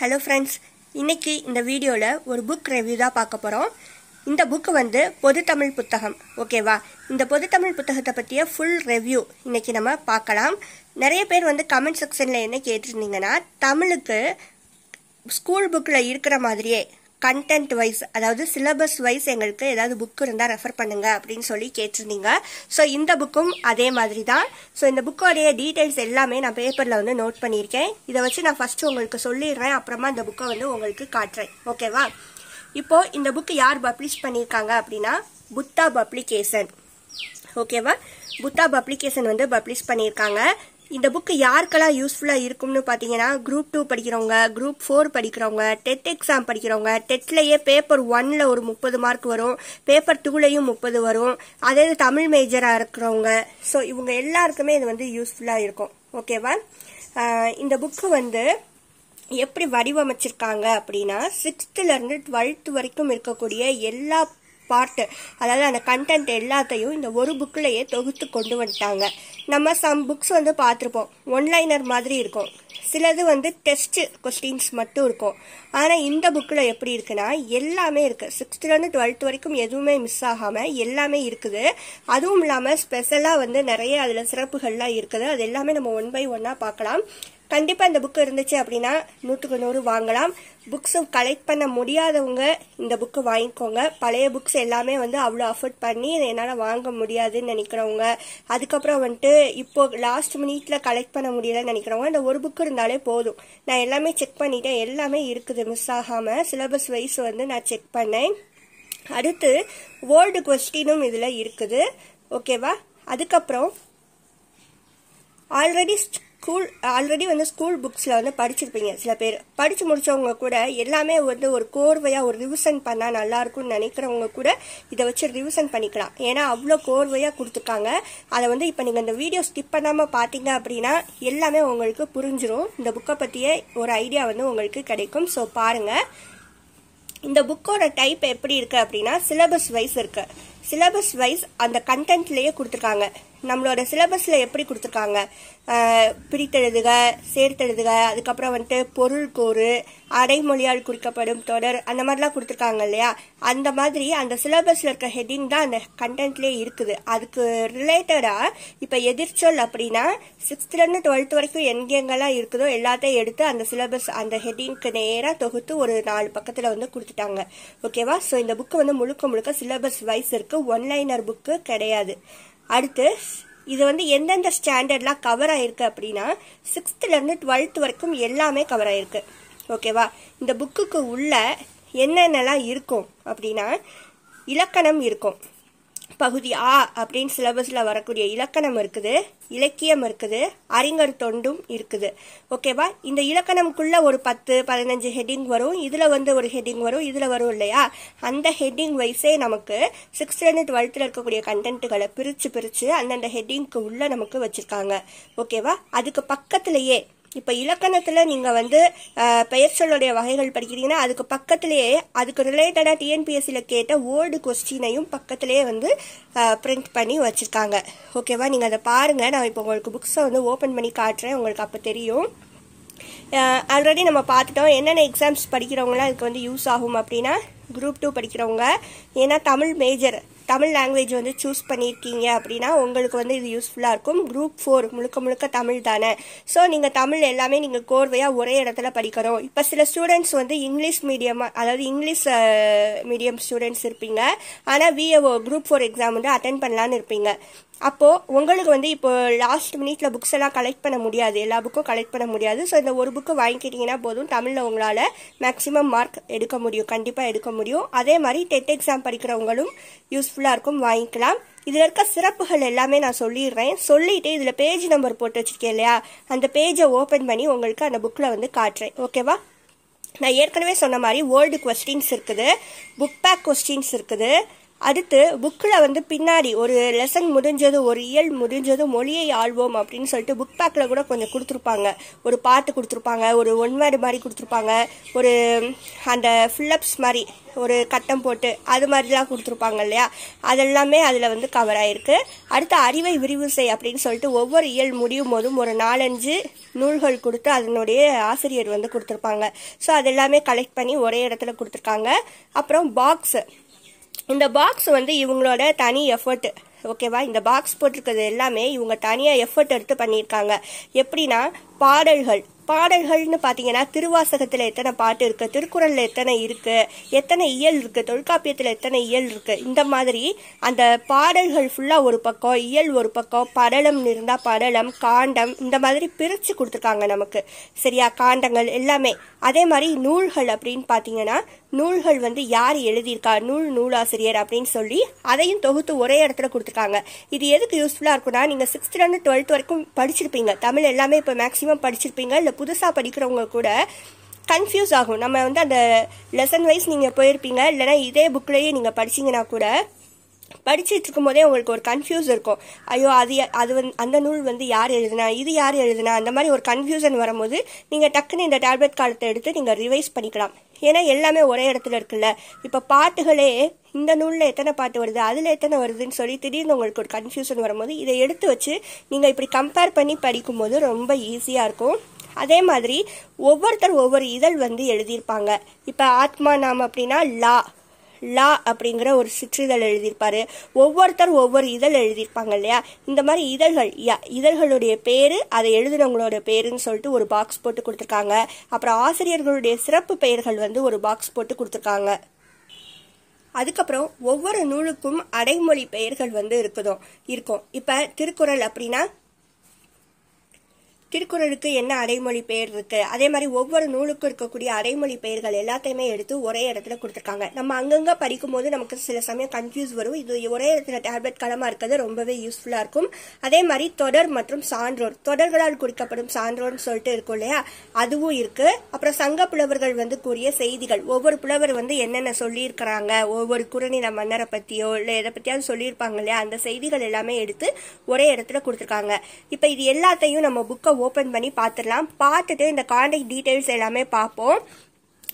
hello friends இன்னைக்கு இந்த வீடியோவில் ஒரு புக் ரிவ்யூ தான் பார்க்க போகிறோம் இந்த புக்கு வந்து பொது தமிழ் புத்தகம் ஓகேவா இந்த பொது தமிழ் புத்தகத்தை பற்றிய ஃபுல் ரிவ்யூ இன்னைக்கு நம்ம பார்க்கலாம் நிறைய பேர் வந்து கமெண்ட் செக்ஷனில் என்ன கேட்டிருந்தீங்கன்னா தமிழுக்கு ஸ்கூல் புக்கில் இருக்கிற மாதிரியே கண்டென்ட் வைஸ் அதாவது சிலபஸ் வைஸ் எங்களுக்கு ஏதாவது புக் இருந்தால் ரெஃபர் பண்ணுங்க அப்படின்னு சொல்லி கேட்டிருந்தீங்க ஸோ இந்த புக்கும் அதே மாதிரி தான் ஸோ இந்த புக்கோடைய டீட்டெயில்ஸ் எல்லாமே நான் பேப்பரில் வந்து நோட் பண்ணியிருக்கேன் இதை வச்சு நான் ஃபஸ்ட்டு உங்களுக்கு சொல்லிடுறேன் அப்புறமா இந்த புக்கை வந்து உங்களுக்கு காட்டுறேன் ஓகேவா இப்போது இந்த புக்கு யார் பப்ளிஷ் பண்ணியிருக்காங்க அப்படின்னா புத்தா பப்ளிகேஷன் ஓகேவா புத்தா பப்ளிகேஷன் வந்து பப்ளிஷ் பண்ணியிருக்காங்க இந்த புக்கு யாருக்கெல்லாம் யூஸ்ஃபுல்லாக இருக்கும்னு பார்த்தீங்கன்னா குரூப் டூ படிக்கிறவங்க குரூப் ஃபோர் படிக்கிறவங்க டெட் எக்ஸாம் படிக்கிறவங்க டெட்லேயே பேப்பர் ஒன்னில் ஒரு முப்பது மார்க் வரும் பேப்பர் டூலேயும் முப்பது வரும் அதே தமிழ் மேஜராக இருக்கிறவங்க ஸோ இவங்க எல்லாருக்குமே இது வந்து யூஸ்ஃபுல்லாக இருக்கும் ஓகேவா இந்த புக்கு வந்து எப்படி வடிவமைச்சிருக்காங்க அப்படின்னா சிக்ஸ்த்துலேருந்து டுவெல்த் வரைக்கும் இருக்கக்கூடிய எல்லா பார்ட்டு அதாவது அந்த கண்டென்ட் எல்லாத்தையும் இந்த ஒரு புக்கிலேயே தொகுத்து கொண்டு வந்துட்டாங்க நம்ம சம் புக்ஸ் வந்து பார்த்துருப்போம் ஒன்லைனர் மாதிரி இருக்கும் சிலது வந்து டெஸ்ட் கொஸ்டின்ஸ் மட்டும் இருக்கும் ஆனால் இந்த புக்கில் எப்படி இருக்குன்னா எல்லாமே இருக்குது சிக்ஸ்த்துலேருந்து டுவெல்த் வரைக்கும் எதுவுமே மிஸ் ஆகாமல் எல்லாமே இருக்குது அதுவும் இல்லாமல் ஸ்பெஷலாக வந்து நிறைய அதில் சிறப்புகள்லாம் இருக்குது அது எல்லாமே நம்ம ஒன் பை ஒன்னாக பார்க்கலாம் கண்டிப்பாக இந்த புக்கு இருந்துச்சு அப்படின்னா நூற்றுக்கு நூறு வாங்கலாம் புக்ஸும் கலெக்ட் பண்ண முடியாதவங்க இந்த புக்கு வாங்கிக்கோங்க பழைய புக்ஸ் எல்லாமே வந்து அவ்வளோ அஃபோர்ட் பண்ணி இதை என்னால் வாங்க முடியாதுன்னு நினைக்கிறவங்க அதுக்கப்புறம் வந்துட்டு இப்போ லாஸ்ட் மினிட்ல கலெக்ட் பண்ண முடியலன்னு நினைக்கிறவங்க இந்த ஒரு புக்கு இருந்தாலே போதும் நான் எல்லாமே செக் பண்ணிட்டேன் எல்லாமே இருக்குது மிஸ் ஆகாமல் சிலபஸ் வைஸ் வந்து நான் செக் பண்ணேன் அடுத்து வேர்ல்டு கொஸ்டினும் இதில் இருக்குது ஓகேவா அதுக்கப்புறம் ஆல்ரெடி ஸ்கூல் ஆல்ரெடி வந்து ஸ்கூல் புக்ஸில் வந்து படிச்சிருப்பீங்க சில பேர் படித்து முடித்தவங்க கூட எல்லாமே வந்து ஒரு கோர்வையாக ஒரு ரிவிஷன் பண்ணால் நல்லாயிருக்கும்னு நினைக்கிறவங்க கூட இதை வச்சு ரிவிஷன் பண்ணிக்கலாம் ஏன்னா அவ்வளோ கோர்வையாக கொடுத்துருக்காங்க அதை வந்து இப்போ நீங்கள் இந்த வீடியோ ஸ்கிப் பண்ணாமல் பார்த்தீங்க அப்படின்னா எல்லாமே உங்களுக்கு புரிஞ்சிடும் இந்த புக்கை பற்றிய ஒரு ஐடியா வந்து உங்களுக்கு கிடைக்கும் ஸோ பாருங்கள் இந்த புக்கோட டைப் எப்படி இருக்குது அப்படின்னா சிலபஸ் வைஸ் இருக்குது சிலபஸ் வைஸ் அந்த கண்டென்ட்லேயே கொடுத்துருக்காங்க நம்மளோட சிலபஸில் எப்படி கொடுத்துருக்காங்க பிரித்தெழுதுக சேர்த்தெழுதுக அதுக்கப்புறம் வந்துட்டு பொருள் கூறு அடைமொழியால் குறிக்கப்படும் தொடர் அந்த மாதிரிலாம் கொடுத்துருக்காங்க இல்லையா அந்த மாதிரி அந்த சிலபஸில் இருக்க ஹெட்டிங் தான் அந்த கண்டென்ட்லேயே இருக்குது அதுக்கு ரிலேட்டடாக இப்போ எதிர்ச்சொல் அப்படின்னா சிக்ஸ்த்துலேருந்து டுவெல்த் வரைக்கும் எங்கெங்கெல்லாம் இருக்குதோ எல்லாத்தையும் எடுத்து அந்த சிலபஸ் அந்த ஹெட்டிங்க்கு நேராக தொகுத்து ஒரு நாலு பக்கத்தில் வந்து கொடுத்துட்டாங்க ஓகேவா ஸோ இந்த புக்கு வந்து முழுக்க முழுக்க சிலபஸ் வைஸ் இருக்குது ஒன்லைனர் புக்கு கிடையாது அடுத்து இது வந்து எந்தெந்த ஸ்டாண்டர்ட்லாம் கவர் ஆயிருக்கு அப்படின்னா சிக்ஸ்த்துலேருந்து டுவெல்த் வரைக்கும் எல்லாமே கவர் ஆயிருக்கு ஓகேவா இந்த புக்குக்கு உள்ள என்னென்னலாம் இருக்கும் அப்படின்னா இலக்கணம் இருக்கும் பகுதி ஆ அப்படின்னு சிலபஸில் வரக்கூடிய இலக்கணம் இருக்குது இலக்கியம் இருக்குது அறிஞர் தொண்டும் இருக்குது ஓகேவா இந்த இலக்கணம்குள்ள ஒரு பத்து பதினஞ்சு ஹெட்டிங் வரும் இதில் வந்து ஒரு ஹெட்டிங் வரும் இதில் வரும் இல்லையா அந்த ஹெட்டிங் வைஸே நமக்கு சிக்ஸ்த்லேருந்து டுவெல்த்தில் இருக்கக்கூடிய கண்டென்ட்டுகளை பிரித்து பிரித்து அந்தந்த ஹெட்டிங்க்கு உள்ளே நமக்கு வச்சுருக்காங்க ஓகேவா அதுக்கு பக்கத்துலேயே இப்போ இலக்கணத்தில் நீங்கள் வந்து பெயர் சொல்லுடைய வகைகள் படிக்கிறீங்கன்னா அதுக்கு பக்கத்திலேயே அதுக்கு ரிலேட்டடாக டிஎன்பிஎஸ்சியில் கேட்ட ஓல்டு கொஸ்டினையும் பக்கத்திலேயே வந்து பிரிண்ட் பண்ணி வச்சுருக்காங்க ஓகேவா நீங்கள் அதை பாருங்கள் நான் இப்போ உங்களுக்கு புக்ஸை வந்து ஓப்பன் பண்ணி காட்டுறேன் உங்களுக்கு அப்போ தெரியும் ஆல்ரெடி நம்ம பார்த்துட்டோம் என்னென்ன எக்ஸாம்ஸ் படிக்கிறவங்களாம் இதுக்கு வந்து யூஸ் ஆகும் அப்படின்னா குரூப் டூ படிக்கிறவங்க ஏன்னா தமிழ் மேஜர் தமிழ் லாங்குவேஜ் வந்து சூஸ் பண்ணியிருக்கீங்க அப்படின்னா உங்களுக்கு வந்து இது யூஸ்ஃபுல்லாக இருக்கும் குரூப் ஃபோர் முழுக்க முழுக்க தமிழ் தானே ஸோ நீங்கள் தமிழ் எல்லாமே நீங்கள் கோர்வையாக ஒரே இடத்துல படிக்கிறோம் இப்போ சில ஸ்டூடெண்ட்ஸ் வந்து இங்கிலீஷ் மீடியமாக அதாவது இங்கிலீஷ் மீடியம் ஸ்டூடெண்ட்ஸ் இருப்பீங்க ஆனால் விஏஓ குரூப் ஃபோர் எக்ஸாம் வந்து அட்டன் பண்ணலான்னு இருப்பீங்க அப்போது உங்களுக்கு வந்து இப்போ லாஸ்ட் மினிட்ல புக்ஸ் எல்லாம் கலெக்ட் பண்ண முடியாது எல்லா புக்கும் கலெக்ட் பண்ண முடியாது ஸோ இந்த ஒரு புக்கு வாங்கிக்கிட்டிங்கன்னா போதும் தமிழில் உங்களால் மேக்ஸிமம் மார்க் எடுக்க முடியும் கண்டிப்பாக எடுக்க முடியும் அதே மாதிரி டெட் எக்ஸாம் படிக்கிறவங்களும் யூஸ்ஃபுல்லாக இருக்கும் வாங்கிக்கலாம் இதில் இருக்க சிறப்புகள் எல்லாமே நான் சொல்லிடுறேன் சொல்லிட்டு இதில் பேஜ் நம்பர் போட்டு வச்சுருக்கேன் இல்லையா அந்த பேஜை ஓப்பன் பண்ணி உங்களுக்கு அந்த புக்கில் வந்து காட்டுறேன் ஓகேவா நான் ஏற்கனவே சொன்ன மாதிரி வேர்ல்டு கொஸ்டின்ஸ் இருக்குது புக் பேக் கொஸ்டின்ஸ் இருக்குது அடுத்து புக்கில் வந்து பின்னாடி ஒரு லெசன் முடிஞ்சது ஒரு இயல் முடிஞ்சது மொழியை ஆழ்வோம் அப்படின்னு சொல்லிட்டு புக் பேக்கில் கூட கொஞ்சம் கொடுத்துருப்பாங்க ஒரு பாட்டு கொடுத்துருப்பாங்க ஒரு ஒன் வேர்டு மாதிரி கொடுத்துருப்பாங்க ஒரு அந்த ஃபில்லப்ஸ் மாதிரி ஒரு கட்டம் போட்டு அது மாதிரிலாம் கொடுத்துருப்பாங்க இல்லையா அதெல்லாமே அதில் வந்து கவர் ஆகிருக்கு அடுத்து அறிவை விரிவு செய் அப்படின்னு சொல்லிட்டு ஒவ்வொரு இயல் முடியும் போதும் ஒரு நாலஞ்சு நூல்கள் கொடுத்து அதனுடைய ஆசிரியர் வந்து கொடுத்துருப்பாங்க ஸோ அதெல்லாமே கலெக்ட் பண்ணி ஒரே இடத்துல கொடுத்துருக்காங்க அப்புறம் பாக்ஸு இந்த பாக்ஸ் வந்து இவங்களோட தனி எஃபர்ட் ஓகேவா இந்த பாக்ஸ் போட்டிருக்கிறது எல்லாமே இவங்க தனியாக எஃபர்ட் எடுத்து பண்ணியிருக்காங்க எப்படின்னா பாடல்கள் பாடல்கள்னு பார்த்தீங்கன்னா திருவாசகத்தில் எத்தனை பாட்டு இருக்குது திருக்குறளில் எத்தனை இருக்குது எத்தனை இயல் இருக்குது தொல்காப்பியத்தில் எத்தனை இயல் இருக்குது இந்த மாதிரி அந்த பாடல்கள் ஃபுல்லாக ஒரு பக்கம் இயல் ஒரு பக்கம் படலம் இருந்தால் படலம் காண்டம் இந்த மாதிரி பிரித்து கொடுத்துருக்காங்க நமக்கு சரியா காண்டங்கள் எல்லாமே அதே மாதிரி நூல்கள் அப்படின்னு பார்த்தீங்கன்னா நூல்கள் வந்து யார் எழுதியிருக்கா நூல் நூலாசிரியர் அப்படின்னு சொல்லி அதையும் தொகுத்து ஒரே இடத்துல கொடுத்துருக்காங்க இது எதுக்கு யூஸ்ஃபுல்லாக இருக்கும்னா நீங்கள் சிக்ஸ்த்லேருந்து டுவெல்த் வரைக்கும் படிச்சிருப்பீங்க தமிழ் எல்லாமே இப்போ மேக்ஸிமம் படிச்சிருப்பீங்க இல்லை புதுசாக படிக்கிறவங்க கூட கன்ஃபியூஸ் ஆகும் நம்ம வந்து அந்த லெசன் வைஸ் நீங்கள் போயிருப்பீங்க இல்லைனா இதே புக்லேயே நீங்கள் படிச்சிங்கன்னா கூட படிச்சுட்டு போதே உங்களுக்கு ஒரு கன்ஃபியூஸ் இருக்கும் ஐயோ அது அது வந்து அந்த நூல் வந்து யார் எழுதுனா இது யார் எழுதுனா அந்த மாதிரி ஒரு கன்ஃபியூசன் வரும்போது நீங்கள் டக்குன்னு இந்த டேப்லெட் காலத்தை எடுத்து நீங்கள் ரிவைஸ் பண்ணிக்கலாம் ஏன்னா எல்லாமே ஒரே இடத்துல இருக்குல்ல இப்போ பாட்டுகளே இந்த நூலில் எத்தனை பாட்டு வருது அதில் எத்தனை வருதுன்னு சொல்லி திடீர்னு உங்களுக்கு ஒரு கன்ஃபியூஷன் வரும்போது இதை எடுத்து வச்சு நீங்கள் இப்படி கம்பேர் பண்ணி படிக்கும்போது ரொம்ப ஈஸியாக இருக்கும் அதே மாதிரி ஒவ்வொருத்தர் ஒவ்வொரு இதழ் வந்து எழுதியிருப்பாங்க இப்போ ஆத்மா நாம் அப்படின்னா லா லா அப்படிங்கிற ஒரு சிற்றிதழ் எழுதியிருப்பார் ஒவ்வொருத்தர் ஒவ்வொரு இதழ் எழுதியிருப்பாங்க இல்லையா இந்த மாதிரி இதழ்கள் இதழ்களுடைய பேர் அதை எழுதுனவங்களோட பேருன்னு சொல்லிட்டு ஒரு பாக்ஸ் போட்டு கொடுத்துருக்காங்க அப்புறம் ஆசிரியர்களுடைய சிறப்பு பெயர்கள் வந்து ஒரு பாக்ஸ் போட்டு கொடுத்துருக்காங்க அதுக்கப்புறம் ஒவ்வொரு நூலுக்கும் அடைமொழி பெயர்கள் வந்து இருக்குதும் இருக்கும் இப்போ திருக்குறள் அப்படின்னா திருக்குறளுக்கு என்ன அடைமொழி பெயர் இருக்கு அதே மாதிரி ஒவ்வொரு நூலுக்கும் இருக்கக்கூடிய அடைமொழி பெயர்கள் எல்லாத்தையுமே எடுத்து ஒரே இடத்துல கொடுத்துருக்காங்க நம்ம அங்கங்க படிக்கும் போது நமக்கு சில சமயம் கன்ஃபியூஸ் வரும் இது ஒரே இடத்துல டேப்லெட் களமா இருக்கிறது ரொம்பவே யூஸ்ஃபுல்லா இருக்கும் அதே மாதிரி தொடர் மற்றும் சான்றோர் தொடர்களால் குறிக்கப்படும் சான்றோர்னு சொல்லிட்டு இருக்கும் இல்லையா அதுவும் இருக்கு அப்புறம் சங்க புலவர்கள் வந்து கூறிய செய்திகள் ஒவ்வொரு புலவர் வந்து என்னென்ன சொல்லியிருக்கிறாங்க ஒவ்வொரு குரநில மன்னரை பத்தியோ இல்லை எதை பத்தியாவது சொல்லியிருப்பாங்க இல்லையா அந்த செய்திகள் எல்லாமே எடுத்து ஒரே இடத்துல கொடுத்துருக்காங்க இப்போ இது எல்லாத்தையும் நம்ம புக்கை ஓப்பன் பண்ணி பார்த்துடலாம் பார்த்துட்டு இந்த காண்டாக்ட் டீட்டெயில்ஸ் எல்லாமே பார்ப்போம்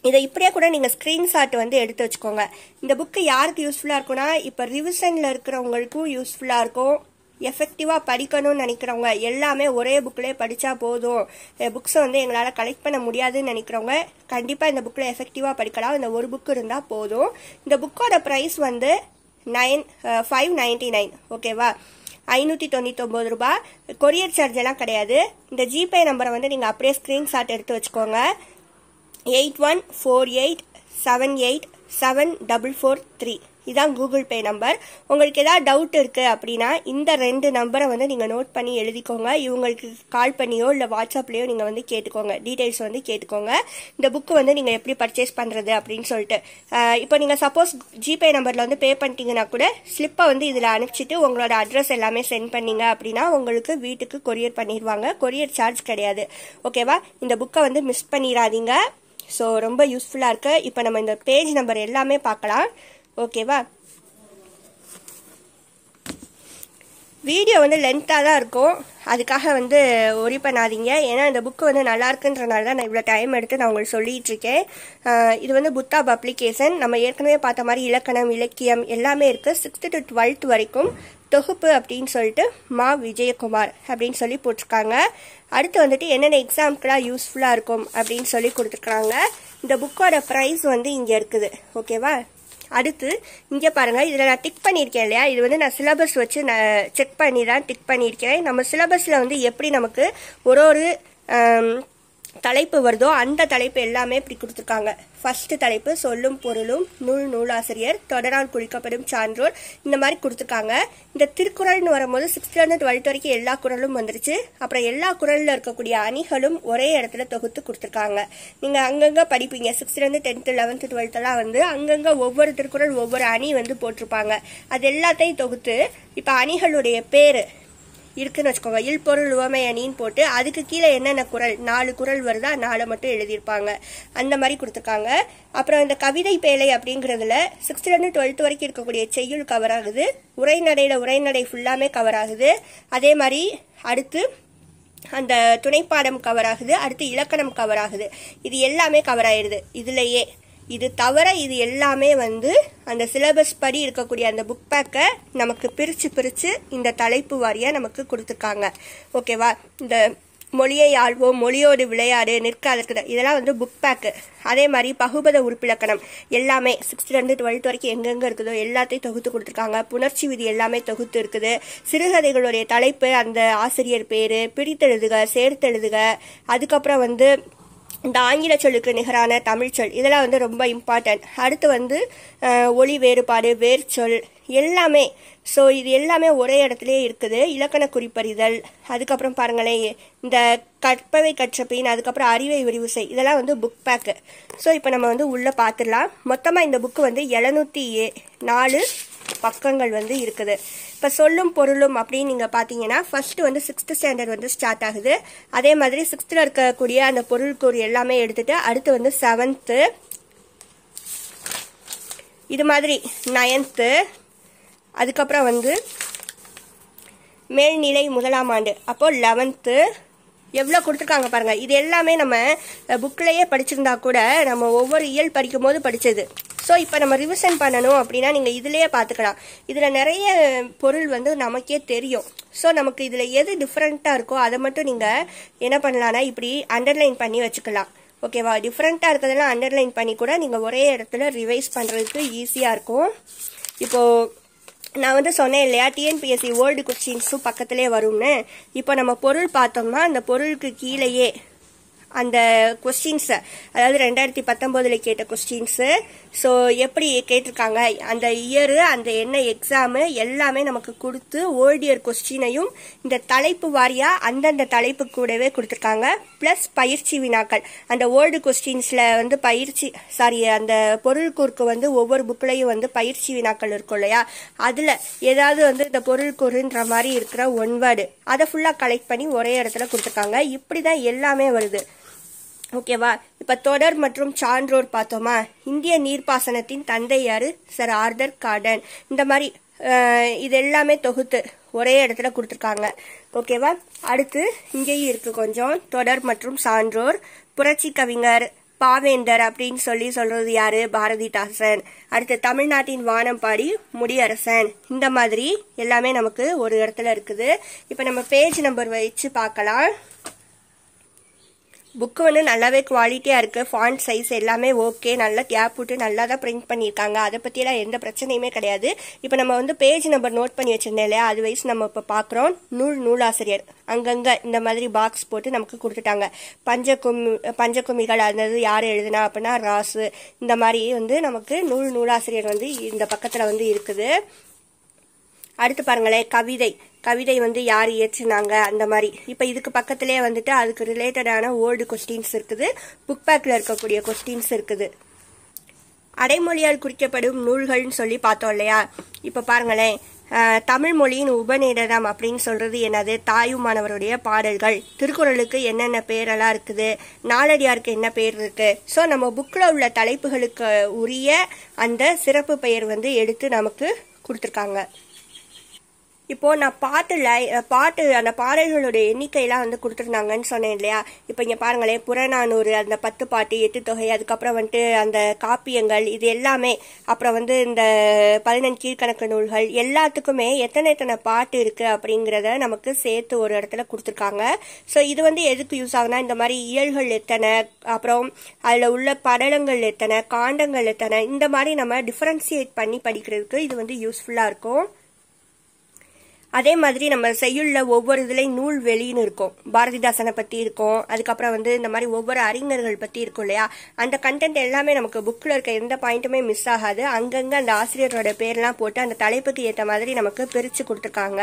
இதை இப்படியே கூட நீங்கள் ஸ்க்ரீன்ஷாட் வந்து எடுத்து வச்சுக்கோங்க இந்த புக்கு யாருக்கு யூஸ்ஃபுல்லாக இருக்கும்னா இப்போ ரிவிஷனில் இருக்கிறவங்களுக்கும் யூஸ்ஃபுல்லாக இருக்கும் எஃபெக்டிவாக படிக்கணும்னு நினைக்கிறவங்க எல்லாமே ஒரே புக்கிலே படித்தா போதும் புக்ஸை வந்து எங்களால் கலெக்ட் பண்ண முடியாதுன்னு நினைக்கிறவங்க கண்டிப்பாக இந்த புக்கில் எஃபெக்டிவாக படிக்கலாம் இந்த ஒரு புக் இருந்தால் போதும் இந்த புக்கோட ப்ரைஸ் வந்து நைன் ஃபைவ் நைன்டி நைன் ஓகேவா ஐநூற்றி தொண்ணூற்றி தொண்ணூத்தொம்பது ரூபாய் கொரியர் சார்ஜ் எல்லாம் கிடையாது இந்த ஜிபே நம்பரை வந்து நீங்கள் அப்படியே ஸ்க்ரீன்ஷாட் எடுத்து வச்சுக்கோங்க eight one four eight seven eight seven double four three இதான் கூகுள் பே நம்பர் உங்களுக்கு ஏதாவது டவுட் இருக்குது அப்படின்னா இந்த ரெண்டு நம்பரை வந்து நீங்கள் நோட் பண்ணி எழுதிக்கோங்க இவங்களுக்கு கால் பண்ணியோ இல்லை வாட்ஸ்அப்லேயோ நீங்கள் வந்து கேட்டுக்கோங்க டீட்டெயில்ஸ் வந்து கேட்டுக்கோங்க இந்த புக்கு வந்து நீங்கள் எப்படி பர்ச்சேஸ் பண்ணுறது அப்படின்னு சொல்லிட்டு இப்போ நீங்கள் சப்போஸ் ஜிபே நம்பரில் வந்து பே பண்ணிட்டீங்கன்னா கூட ஸ்லிப்பை வந்து இதில் அனுப்பிச்சிட்டு உங்களோட அட்ரஸ் எல்லாமே சென்ட் பண்ணீங்க அப்படின்னா உங்களுக்கு வீட்டுக்கு கொரியர் பண்ணிடுவாங்க கொரியர் சார்ஜ் கிடையாது ஓகேவா இந்த புக்கை வந்து மிஸ் பண்ணிடாதீங்க ஸோ ரொம்ப யூஸ்ஃபுல்லாக இருக்குது இப்போ நம்ம இந்த பேஜ் நம்பர் எல்லாமே பார்க்கலாம் ஓகேவா வீடியோ வந்து லென்த்தாக தான் இருக்கும் அதுக்காக வந்து ஒரி பண்ணாதீங்க ஏன்னா இந்த புக்கு வந்து நல்லாயிருக்குன்றனால தான் நான் இவ்வளோ டைம் எடுத்து நான் உங்களுக்கு சொல்லிகிட்ருக்கேன் இது வந்து புத்தா பப்ளிகேஷன் நம்ம ஏற்கனவே பார்த்த மாதிரி இலக்கணம் இலக்கியம் எல்லாமே இருக்குது சிக்ஸ்த்து டு டுவெல்த் வரைக்கும் தொகுப்பு அப்படின்னு சொல்லிட்டு மா விஜயகுமார் அப்படின்னு சொல்லி போட்டிருக்காங்க அடுத்து வந்துட்டு என்னென்ன எக்ஸாம்பிளாக யூஸ்ஃபுல்லாக இருக்கும் அப்படின்னு சொல்லி கொடுத்துருக்குறாங்க இந்த புக்கோட ப்ரைஸ் வந்து இங்கே இருக்குது ஓகேவா அடுத்து இங்கே பாருங்கள் இதில் நான் டிக் பண்ணியிருக்கேன் இல்லையா இது வந்து நான் சிலபஸ் வச்சு நான் செக் பண்ணி தான் டிக் பண்ணியிருக்கேன் நம்ம சிலபஸில் வந்து எப்படி நமக்கு ஒரு ஒரு தலைப்பு வருதோ அந்த தலைப்பு எல்லாமே இப்படி கொடுத்துருக்காங்க ஃபர்ஸ்ட் தலைப்பு சொல்லும் பொருளும் நூல் நூலாசிரியர் தொடரால் குறிக்கப்படும் சான்றோர் இந்த மாதிரி கொடுத்துருக்காங்க இந்த திருக்குறள்னு வரும்போது சிக்ஸ்த்லேருந்து டுவெல்த் வரைக்கும் எல்லா குரலும் வந்துருச்சு அப்புறம் எல்லா குரலில் இருக்கக்கூடிய அணிகளும் ஒரே இடத்துல தொகுத்து கொடுத்துருக்காங்க நீங்கள் அங்கங்கே படிப்பீங்க சிக்ஸ்த்லேருந்து டென்த்து லெவன்த்து டுவெல்த்தெல்லாம் வந்து அங்கங்கே ஒவ்வொரு திருக்குறள் ஒவ்வொரு அணி வந்து போட்டிருப்பாங்க அது எல்லாத்தையும் தொகுத்து இப்போ அணிகளுடைய பேர் இருக்குன்னு வச்சுக்கோங்க இல்பொருள் அணின்னு போட்டு அதுக்கு கீழே என்னென்ன குரல் நாலு குரல் வருதா நாலு மட்டும் எழுதியிருப்பாங்க அந்த மாதிரி கொடுத்துருக்காங்க அப்புறம் இந்த கவிதை பேழை அப்படிங்கிறதுல சிக்ஸ்த்லேருந்து டுவெல்த் வரைக்கும் இருக்கக்கூடிய செய்யுள் கவர் ஆகுது உரைநடையில் உரைநடை ஃபுல்லாமே கவர் ஆகுது அதே மாதிரி அடுத்து அந்த துணைப்பாடம் கவர் ஆகுது அடுத்து இலக்கணம் கவர் ஆகுது இது எல்லாமே கவர் ஆயிடுது இதுலேயே இது தவிர இது எல்லாமே வந்து அந்த சிலபஸ் படி இருக்கக்கூடிய அந்த புக் பேக்கை நமக்கு பிரித்து பிரித்து இந்த தலைப்பு வாரியாக நமக்கு கொடுத்துருக்காங்க ஓகேவா இந்த மொழியை ஆழ்வோம் மொழியோடு விளையாடு நிற்க அதற்கு இதெல்லாம் வந்து புக் பேக்கு அதே மாதிரி பகுபத உறுப்பிலக்கணம் எல்லாமே சிக்ஸ்த்லேருந்து டுவெல்த் வரைக்கும் எங்கெங்கே இருக்குதோ எல்லாத்தையும் தொகுத்து கொடுத்துருக்காங்க புணர்ச்சி விதி எல்லாமே தொகுத்து இருக்குது சிறுகதைகளுடைய தலைப்பு அந்த ஆசிரியர் பேர் பிரித்தெழுதுக சேர்த்தெழுதுக அதுக்கப்புறம் வந்து இந்த ஆங்கில சொல்லுக்கு நிகரான தமிழ்ச்சொல் இதெல்லாம் வந்து ரொம்ப இம்பார்ட்டன்ட் அடுத்து வந்து ஒளி வேறுபாடு வேர்ச்சொல் எல்லாமே ஸோ இது எல்லாமே ஒரே இடத்துலயே இருக்குது இலக்கண குறிப்பறிதல் அதுக்கப்புறம் பாருங்களேன் இந்த கற்பவை கற்றப்பின் அதுக்கப்புறம் அறிவை விரிவுசை இதெல்லாம் வந்து புக் பேக்கு ஸோ இப்போ நம்ம வந்து உள்ளே பார்த்துடலாம் மொத்தமாக இந்த புக்கு வந்து எழுநூற்றி நாலு பக்கங்கள் வந்து இருக்குது இப்போ சொல்லும் பொருளும் அப்படின்னு நீங்கள் பார்த்தீங்கன்னா ஃபஸ்ட்டு வந்து சிக்ஸ்த்து ஸ்டாண்டர்ட் வந்து ஸ்டார்ட் ஆகுது அதே மாதிரி சிக்ஸ்த்தில் இருக்கக்கூடிய அந்த பொருள்கூறு எல்லாமே எடுத்துகிட்டு அடுத்து வந்து செவன்த்து இது மாதிரி நைன்த்து அதுக்கப்புறம் வந்து மேல்நிலை முதலாம் ஆண்டு அப்போது லெவன்த்து எவ்வளோ கொடுத்துருக்காங்க பாருங்கள் இது எல்லாமே நம்ம புக்கிலேயே படிச்சிருந்தா கூட நம்ம ஒவ்வொரு இயல் படிக்கும்போது படித்தது ஸோ இப்போ நம்ம ரிவிஷன் பண்ணணும் அப்படின்னா நீங்கள் இதிலே பார்த்துக்கலாம் இதில் நிறைய பொருள் வந்து நமக்கே தெரியும் ஸோ நமக்கு இதில் எது டிஃப்ரெண்ட்டாக இருக்கோ அதை மட்டும் நீங்கள் என்ன பண்ணலான்னா இப்படி அண்டர்லைன் பண்ணி வச்சுக்கலாம் ஓகேவா டிஃப்ரெண்ட்டாக இருக்கிறதெல்லாம் அண்டர்லைன் பண்ணி கூட நீங்கள் ஒரே இடத்துல ரிவைஸ் பண்ணுறதுக்கு ஈஸியாக இருக்கும் இப்போது நான் வந்து சொன்னேன் இல்லையா டிஎன்பிஎஸ்சி வேர்ல்டு கொஸ்டின்ஸும் பக்கத்திலே வரும்னு இப்போ நம்ம பொருள் பார்த்தோம்னா அந்த பொருளுக்கு கீழேயே அந்த கொஸ்டின்ஸை அதாவது ரெண்டாயிரத்தி பத்தொம்போதில் கேட்ட கொஸ்டின்ஸு ஸோ எப்படி கேட்டிருக்காங்க அந்த இயரு அந்த என்ன எக்ஸாமு எல்லாமே நமக்கு கொடுத்து ஓல்டு இயர் கொஸ்டினையும் இந்த தலைப்பு வாரியாக அந்தந்த தலைப்பு கூடவே கொடுத்துருக்காங்க ப்ளஸ் பயிற்சி வினாக்கள் அந்த ஓல்டு கொஸ்டின்ஸில் வந்து பயிற்சி சாரி அந்த பொருள் கூறுக்கு வந்து ஒவ்வொரு புக்லையும் வந்து பயிற்சி வினாக்கள் இருக்கும் இல்லையா அதில் ஏதாவது வந்து இந்த பொருள் கூறுன்ற மாதிரி இருக்கிற ஒன் வேர்டு அதை ஃபுல்லாக கலெக்ட் பண்ணி ஒரே இடத்துல கொடுத்துருக்காங்க இப்படி தான் எல்லாமே வருது ஓகேவா இப்போ தொடர் மற்றும் சான்றோர் பார்த்தோமா இந்திய நீர்ப்பாசனத்தின் தந்தை யாரு சார் ஆர்தர் கார்டன் இந்த மாதிரி இது எல்லாமே தொகுத்து ஒரே இடத்துல கொடுத்துருக்காங்க ஓகேவா அடுத்து இங்கேயும் இருக்கு கொஞ்சம் தொடர் மற்றும் சான்றோர் புரட்சி கவிஞர் பாவேந்தர் அப்படின்னு சொல்லி சொல்றது யாரு பாரதிதாசன் அடுத்து தமிழ்நாட்டின் வானம் பாடி முடியரசன் இந்த மாதிரி எல்லாமே நமக்கு ஒரு இடத்துல இருக்குது இப்போ நம்ம பேஜ் நம்பர் வச்சு பார்க்கலாம் புக்கு வந்து நல்லாவே குவாலிட்டியாக இருக்குது ஃபாண்ட் சைஸ் எல்லாமே ஓகே நல்லா கேப் விட்டு நல்லா தான் பிரிண்ட் பண்ணியிருக்காங்க அதை பற்றியெல்லாம் எந்த பிரச்சனையுமே கிடையாது இப்போ நம்ம வந்து பேஜ் நம்பர் நோட் பண்ணி வச்சுருந்தேன் இல்லையா அது வயசு நம்ம இப்போ பார்க்குறோம் நூல் நூலாசிரியர் அங்கங்கே இந்த மாதிரி பாக்ஸ் போட்டு நமக்கு கொடுத்துட்டாங்க பஞ்சகும் பஞ்சகுமிகள் அதாவது யார் எழுதுனா அப்படின்னா ராசு இந்த மாதிரி வந்து நமக்கு நூல் நூலாசிரியர் வந்து இந்த பக்கத்தில் வந்து இருக்குது அடுத்து பாருங்களேன் கவிதை கவிதை வந்து யார் இயற்றினாங்க அந்த மாதிரி இப்போ இதுக்கு பக்கத்திலே வந்துட்டு அதுக்கு ரிலேட்டடான ஓல்டு கொஸ்டின்ஸ் இருக்குது புக் பேக்கில் இருக்கக்கூடிய கொஸ்டின்ஸ் இருக்குது அடைமொழியால் குறிக்கப்படும் நூல்கள்னு சொல்லி பார்த்தோம் இல்லையா இப்போ பாருங்களேன் தமிழ் மொழியின் உபநிடதம் அப்படின்னு சொல்றது என்னது மாணவருடைய பாடல்கள் திருக்குறளுக்கு என்னென்ன பேரெல்லாம் இருக்குது நாலடியாருக்கு என்ன பேர் இருக்கு ஸோ நம்ம புக்கில் உள்ள தலைப்புகளுக்கு உரிய அந்த சிறப்பு பெயர் வந்து எடுத்து நமக்கு கொடுத்துருக்காங்க இப்போது நான் பாட்டில் பாட்டு அந்த பாடல்களுடைய எண்ணிக்கையெல்லாம் வந்து கொடுத்துருந்தாங்கன்னு சொன்னேன் இல்லையா இப்போ இங்கே பாருங்களேன் புறநானூறு அந்த பத்து பாட்டு எட்டு தொகை அதுக்கப்புறம் வந்துட்டு அந்த காப்பியங்கள் இது எல்லாமே அப்புறம் வந்து இந்த பதினஞ்சு கீழ்கணக்கு நூல்கள் எல்லாத்துக்குமே எத்தனை எத்தனை பாட்டு இருக்குது அப்படிங்கிறத நமக்கு சேர்த்து ஒரு இடத்துல கொடுத்துருக்காங்க ஸோ இது வந்து எதுக்கு யூஸ் ஆகுனா இந்த மாதிரி இயல்கள் எத்தனை அப்புறம் அதில் உள்ள படலங்கள் எத்தனை காண்டங்கள் எத்தனை இந்த மாதிரி நம்ம டிஃப்ரென்சியேட் பண்ணி படிக்கிறதுக்கு இது வந்து யூஸ்ஃபுல்லாக இருக்கும் அதே மாதிரி நம்ம செய்யுள்ள ஒவ்வொரு இதுலையும் நூல் வெளின்னு இருக்கும் பாரதிதாசனை பற்றி இருக்கும் அதுக்கப்புறம் வந்து இந்த மாதிரி ஒவ்வொரு அறிஞர்கள் பற்றி இருக்கும் இல்லையா அந்த கண்டென்ட் எல்லாமே நமக்கு புக்கில் இருக்க எந்த பாயிண்ட்டுமே மிஸ் ஆகாது அங்கங்கே அந்த ஆசிரியரோட பேர்லாம் போட்டு அந்த தலைப்புக்கு ஏற்ற மாதிரி நமக்கு பிரித்து கொடுத்துருக்காங்க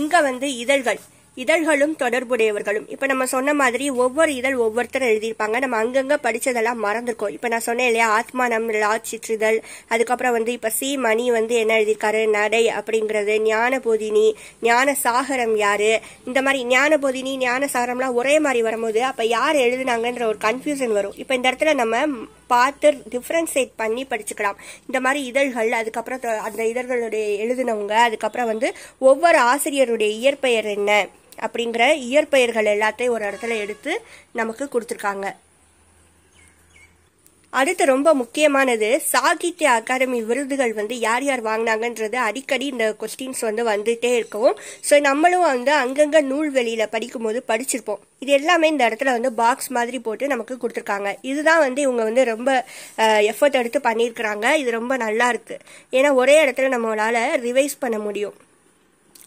இங்கே வந்து இதழ்கள் இதழ்களும் தொடர்புடையவர்களும் இப்போ நம்ம சொன்ன மாதிரி ஒவ்வொரு இதழ் ஒவ்வொருத்தர் எழுதியிருப்பாங்க நம்ம அங்கங்கே படித்ததெல்லாம் மறந்துருக்கோம் இப்போ நான் சொன்னேன் இல்லையா ஆத்மானம் லா சிற்றிதழ் அதுக்கப்புறம் வந்து இப்போ சி மணி வந்து என்ன எழுதியிருக்காரு நடை அப்படிங்கிறது ஞான போதினி ஞான சாகரம் யாரு இந்த மாதிரி ஞான போதினி ஞான சாகரம்லாம் ஒரே மாதிரி வரும்போது அப்போ யார் எழுதுனாங்கன்ற ஒரு கன்ஃபியூஷன் வரும் இப்போ இந்த இடத்துல நம்ம பார்த்து டிஃப்ரென்சேட் பண்ணி படிச்சுக்கலாம் இந்த மாதிரி இதழ்கள் அதுக்கப்புறம் அந்த இதழ்களுடைய எழுதினவங்க அதுக்கப்புறம் வந்து ஒவ்வொரு ஆசிரியருடைய இயற்பெயர் என்ன அப்படிங்கிற இயற்பெயர்கள் எல்லாத்தையும் ஒரு இடத்துல எடுத்து நமக்கு கொடுத்துருக்காங்க அடுத்து ரொம்ப முக்கியமானது சாகித்ய அகாடமி விருதுகள் வந்து யார் யார் வாங்கினாங்கன்றது அடிக்கடி இந்த கொஸ்டின்ஸ் வந்து வந்துட்டே இருக்கும் ஸோ நம்மளும் வந்து அங்கங்கே நூல் வெளியில் படிக்கும்போது படிச்சிருப்போம் இது எல்லாமே இந்த இடத்துல வந்து பாக்ஸ் மாதிரி போட்டு நமக்கு கொடுத்துருக்காங்க இதுதான் வந்து இவங்க வந்து ரொம்ப எஃபர்ட் எடுத்து பண்ணியிருக்கிறாங்க இது ரொம்ப நல்லா இருக்குது ஏன்னா ஒரே இடத்துல நம்மளால் ரிவைஸ் பண்ண முடியும்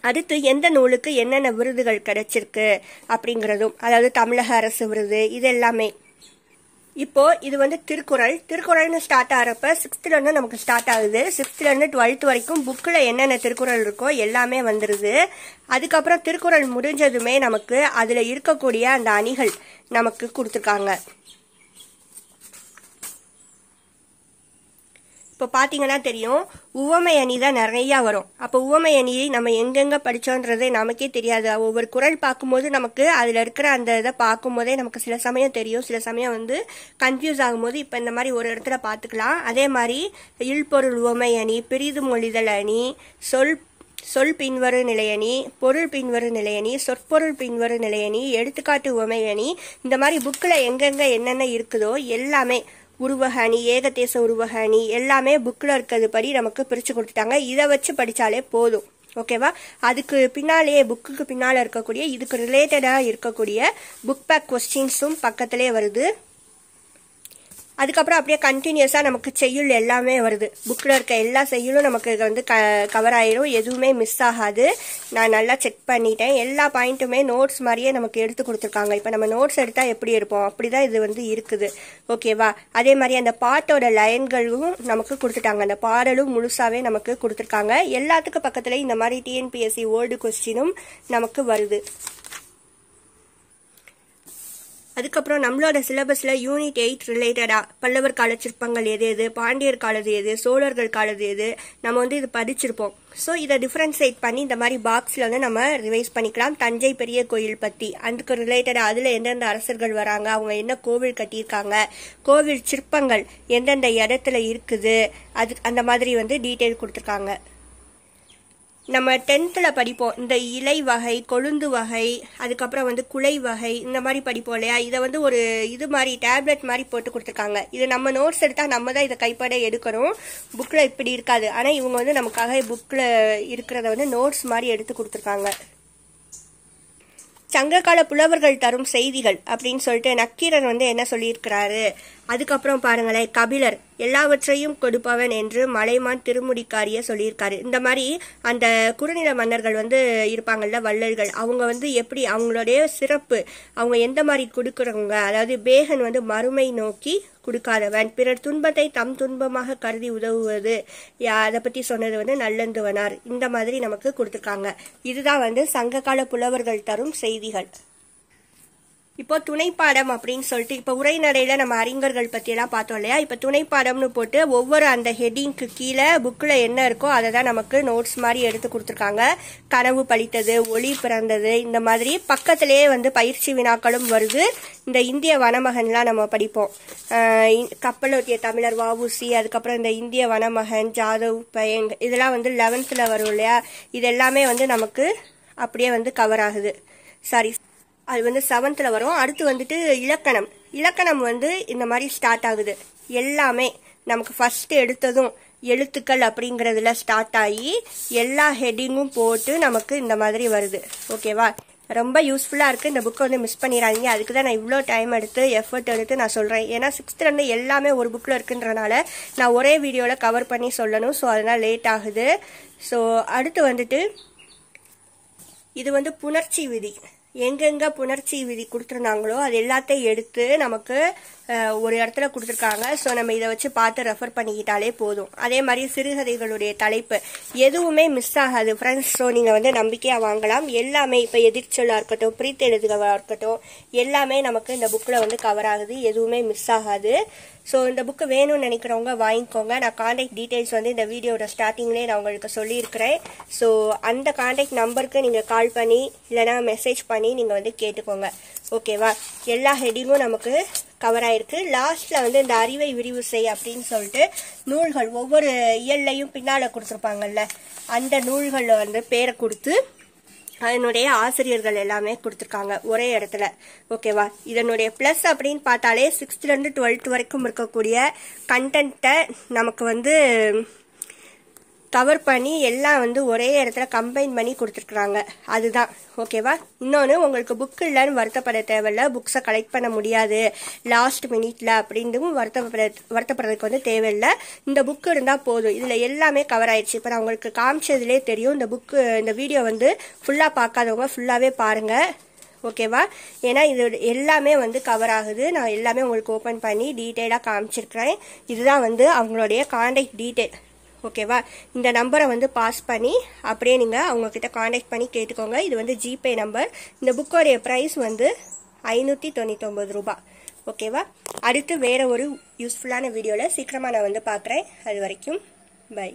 அடுத்து எந்த நூலுக்கு என்னென்ன விருதுகள் கிடைச்சிருக்கு அப்படிங்கிறதும் அதாவது தமிழக அரசு விருது இது எல்லாமே இப்போ இது வந்து திருக்குறள் திருக்குறள்னு ஸ்டார்ட் ஆகிறப்ப சிக்ஸ்த்துலேருந்து நமக்கு ஸ்டார்ட் ஆகுது சிக்ஸ்த்துலேருந்து டுவெல்த் வரைக்கும் புக்கில் என்னென்ன திருக்குறள் இருக்கோ எல்லாமே வந்துடுது அதுக்கப்புறம் திருக்குறள் முடிஞ்சதுமே நமக்கு அதில் இருக்கக்கூடிய அந்த அணிகள் நமக்கு கொடுத்துருக்காங்க இப்போ பார்த்தீங்கன்னா தெரியும் உவமை அணி தான் நிறையா வரும் அப்போ உவமை அணியை நம்ம எங்கெங்கே படித்தோன்றதே நமக்கே தெரியாது ஒவ்வொரு குரல் பார்க்கும்போது நமக்கு அதில் இருக்கிற அந்த இதை பார்க்கும்போதே நமக்கு சில சமயம் தெரியும் சில சமயம் வந்து கன்ஃபியூஸ் ஆகும்போது இப்போ இந்த மாதிரி ஒரு இடத்துல பார்த்துக்கலாம் அதே மாதிரி இல்பொருள் உவமை அணி பிரிது மொழிதல் அணி சொல் சொல் பின்வரு நிலையணி பொருள் பின்வரு நிலையணி சொற்பொருள் பின்வரு நிலையணி எடுத்துக்காட்டு உவமை அணி இந்த மாதிரி புக்கில் எங்கெங்கே என்னென்ன இருக்குதோ எல்லாமே உருவகணி ஏகதேச உருவகணி எல்லாமே புக்கில் இருக்கிறது படி நமக்கு பிரித்து கொடுத்துட்டாங்க இதை வச்சு படித்தாலே போதும் ஓகேவா அதுக்கு பின்னாலேயே புக்குக்கு பின்னால் இருக்கக்கூடிய இதுக்கு ரிலேட்டடாக இருக்கக்கூடிய புக் பேக் கொஸ்டின்ஸும் பக்கத்திலே வருது அதுக்கப்புறம் அப்படியே கண்டினியூஸாக நமக்கு செய்யுள் எல்லாமே வருது புக்கில் இருக்க எல்லா செய்யுளும் நமக்கு வந்து க கவர் ஆயிரும் எதுவுமே மிஸ் ஆகாது நான் நல்லா செக் பண்ணிட்டேன் எல்லா பாயிண்ட்டுமே நோட்ஸ் மாதிரியே நமக்கு எடுத்து கொடுத்துருக்காங்க இப்போ நம்ம நோட்ஸ் எடுத்தால் எப்படி இருப்போம் அப்படி தான் இது வந்து இருக்குது ஓகேவா அதே மாதிரி அந்த பாட்டோட லைன்களும் நமக்கு கொடுத்துட்டாங்க அந்த பாடலும் முழுசாகவே நமக்கு கொடுத்துருக்காங்க எல்லாத்துக்கும் பக்கத்துல இந்த மாதிரி டிஎன்பிஎஸ்சி ஓல்டு கொஸ்டினும் நமக்கு வருது அதுக்கப்புறம் நம்மளோட சிலபஸில் யூனிட் எயிட் ரிலேட்டடாக பல்லவர் கால சிற்பங்கள் எது எது பாண்டியர் காலது எது சோழர்கள் காலது எது நம்ம வந்து இது படிச்சிருப்போம் ஸோ இதை டிஃப்ரென்சேட் பண்ணி இந்த மாதிரி பாக்ஸில் வந்து நம்ம ரிவைஸ் பண்ணிக்கலாம் தஞ்சை பெரிய கோயில் பற்றி அதுக்கு ரிலேட்டடாக அதில் எந்தெந்த அரசர்கள் வராங்க அவங்க என்ன கோவில் கட்டியிருக்காங்க கோவில் சிற்பங்கள் எந்தெந்த இடத்துல இருக்குது அது அந்த மாதிரி வந்து டீட்டெயில் கொடுத்துருக்காங்க நம்ம டென்த்தில் படிப்போம் இந்த இலை வகை கொழுந்து வகை அதுக்கப்புறம் வந்து குலை வகை இந்த மாதிரி படிப்போம் இல்லையா இதை வந்து ஒரு இது மாதிரி டேப்லெட் மாதிரி போட்டு கொடுத்துருக்காங்க இது நம்ம நோட்ஸ் எடுத்தால் நம்ம தான் இதை கைப்பட எடுக்கணும் புக்கில் இப்படி இருக்காது ஆனால் இவங்க வந்து நமக்காக புக்கில் இருக்கிறத வந்து நோட்ஸ் மாதிரி எடுத்து கொடுத்துருக்காங்க சங்ககால புலவர்கள் தரும் செய்திகள் அப்படின்னு சொல்லிட்டு நக்கீரன் வந்து என்ன சொல்லியிருக்கிறாரு அதுக்கப்புறம் பாருங்களேன் கபிலர் எல்லாவற்றையும் கொடுப்பவன் என்று மலைமான் திருமுடிக்காரிய சொல்லியிருக்காரு இந்த மாதிரி அந்த குறுநில மன்னர்கள் வந்து இருப்பாங்கல்ல வள்ளல்கள் அவங்க வந்து எப்படி அவங்களுடைய சிறப்பு அவங்க எந்த மாதிரி கொடுக்குறவங்க அதாவது பேகன் வந்து மறுமை நோக்கி கொடுக்காதவன் பிறர் துன்பத்தை தம் துன்பமாக கருதி உதவுவது அதை பற்றி சொன்னது வந்து நல்லந்துவனார் இந்த மாதிரி நமக்கு கொடுத்துருக்காங்க இதுதான் வந்து சங்ககால புலவர்கள் தரும் செய்திகள் இப்போ துணைப்பாடம் அப்படின்னு சொல்லிட்டு இப்போ உரைநடையில நம்ம அறிஞர்கள் பற்றியெல்லாம் பார்த்தோம் இல்லையா இப்போ துணைப்பாடம்னு போட்டு ஒவ்வொரு அந்த ஹெட்டிங்க்கு கீழே புக்கில் என்ன இருக்கோ அதை தான் நமக்கு நோட்ஸ் மாதிரி எடுத்து கொடுத்துருக்காங்க கனவு பழித்தது ஒளி பிறந்தது இந்த மாதிரி பக்கத்திலேயே வந்து பயிற்சி வினாக்களும் வருது இந்த இந்திய வனமகன்லாம் நம்ம படிப்போம் கப்பலோட்டிய தமிழர் வாவூசி அதுக்கப்புறம் இந்த இந்திய வனமகன் ஜாதவ் பயங் இதெல்லாம் வந்து லெவன்த்தில் வரும் இல்லையா இது எல்லாமே வந்து நமக்கு அப்படியே வந்து கவர் ஆகுது சாரி அது வந்து செவன்த்தில் வரும் அடுத்து வந்துட்டு இலக்கணம் இலக்கணம் வந்து இந்த மாதிரி ஸ்டார்ட் ஆகுது எல்லாமே நமக்கு ஃபஸ்ட்டு எடுத்ததும் எழுத்துக்கள் அப்படிங்கிறதுல ஸ்டார்ட் ஆகி எல்லா ஹெட்டிங்கும் போட்டு நமக்கு இந்த மாதிரி வருது ஓகேவா ரொம்ப யூஸ்ஃபுல்லாக இருக்குது இந்த புக்கை வந்து மிஸ் பண்ணிடாதீங்க அதுக்கு தான் நான் இவ்வளோ டைம் எடுத்து எஃபர்ட் எடுத்து நான் சொல்கிறேன் ஏன்னா சிக்ஸ்த்துலேருந்து எல்லாமே ஒரு புக்கில் இருக்குன்றனால நான் ஒரே வீடியோவில் கவர் பண்ணி சொல்லணும் ஸோ அதனால் லேட் ஆகுது ஸோ அடுத்து வந்துட்டு இது வந்து புணர்ச்சி விதி எங்கெங்கே புணர்ச்சி விதி கொடுத்துருந்தாங்களோ அது எல்லாத்தையும் எடுத்து நமக்கு ஒரு இடத்துல கொடுத்துருக்காங்க ஸோ நம்ம இதை வச்சு பார்த்து ரெஃபர் பண்ணிக்கிட்டாலே போதும் அதே மாதிரி சிறுகதைகளுடைய தலைப்பு எதுவுமே மிஸ் ஆகாது ஃப்ரெண்ட்ஸ் ஸோ நீங்கள் வந்து நம்பிக்கையாக வாங்கலாம் எல்லாமே இப்போ எதிர்ச்சொல்லாக இருக்கட்டும் பிரீத் எழுதுகளாக இருக்கட்டும் எல்லாமே நமக்கு இந்த புக்கில் வந்து கவர் ஆகுது எதுவுமே மிஸ் ஆகாது ஸோ இந்த புக்கு வேணும்னு நினைக்கிறவங்க வாங்கிக்கோங்க நான் காண்டாக்ட் டீட்டெயில்ஸ் வந்து இந்த வீடியோட ஸ்டார்டிங்லேயே நான் உங்களுக்கு சொல்லியிருக்கிறேன் ஸோ அந்த காண்டாக்ட் நம்பருக்கு நீங்கள் கால் பண்ணி இல்லைனா மெசேஜ் பண்ணி நீங்கள் வந்து கேட்டுக்கோங்க ஓகேவா எல்லா ஹெட்டிங்கும் நமக்கு கவர் ஆயிருக்கு லாஸ்ட்டில் வந்து இந்த அறிவை விரிவு செய் அப்படின்னு சொல்லிட்டு நூல்கள் ஒவ்வொரு இயல்லையும் பின்னால் கொடுத்துருப்பாங்கல்ல அந்த நூல்களில் வந்து பேரை கொடுத்து அதனுடைய ஆசிரியர்கள் எல்லாமே கொடுத்துருக்காங்க ஒரே இடத்துல ஓகேவா இதனுடைய ப்ளஸ் அப்படின்னு பார்த்தாலே சிக்ஸ்த்லேருந்து டுவெல்த் வரைக்கும் இருக்கக்கூடிய கண்டென்ட்டை நமக்கு வந்து கவர் பண்ணி எல்லாம் வந்து ஒரே இடத்துல கம்பைன் பண்ணி கொடுத்துருக்குறாங்க அதுதான் ஓகேவா இன்னொன்று உங்களுக்கு புக் இல்லைன்னு வருத்தப்பட தேவையில்ல புக்ஸை கலெக்ட் பண்ண முடியாது லாஸ்ட் மினிட்ல அப்படின்னும் வருத்தப்பட வருத்தப்படுறதுக்கு வந்து தேவையில்லை இந்த புக் இருந்தால் போதும் இதில் எல்லாமே கவர் ஆயிடுச்சு இப்போ நான் உங்களுக்கு காமிச்சதுலே தெரியும் இந்த புக்கு இந்த வீடியோ வந்து ஃபுல்லாக பார்க்காதவங்க ஃபுல்லாகவே பாருங்கள் ஓகேவா ஏன்னா இது எல்லாமே வந்து கவர் ஆகுது நான் எல்லாமே உங்களுக்கு ஓப்பன் பண்ணி டீட்டெயிலாக காமிச்சிருக்கிறேன் இதுதான் வந்து அவங்களுடைய கான்டாக்ட் டீட்டெயில் ஓகேவா இந்த நம்பரை வந்து பாஸ் பண்ணி அப்படியே நீங்கள் அவங்கக்கிட்ட காண்டாக்ட் பண்ணி கேட்டுக்கோங்க இது வந்து ஜிபே நம்பர் இந்த புக்கோடைய ப்ரைஸ் வந்து ஐநூற்றி தொண்ணூற்றி ரூபாய் ஓகேவா அடுத்து வேறு ஒரு யூஸ்ஃபுல்லான வீடியோவில் சீக்கிரமாக நான் வந்து பார்க்குறேன் அது வரைக்கும் பை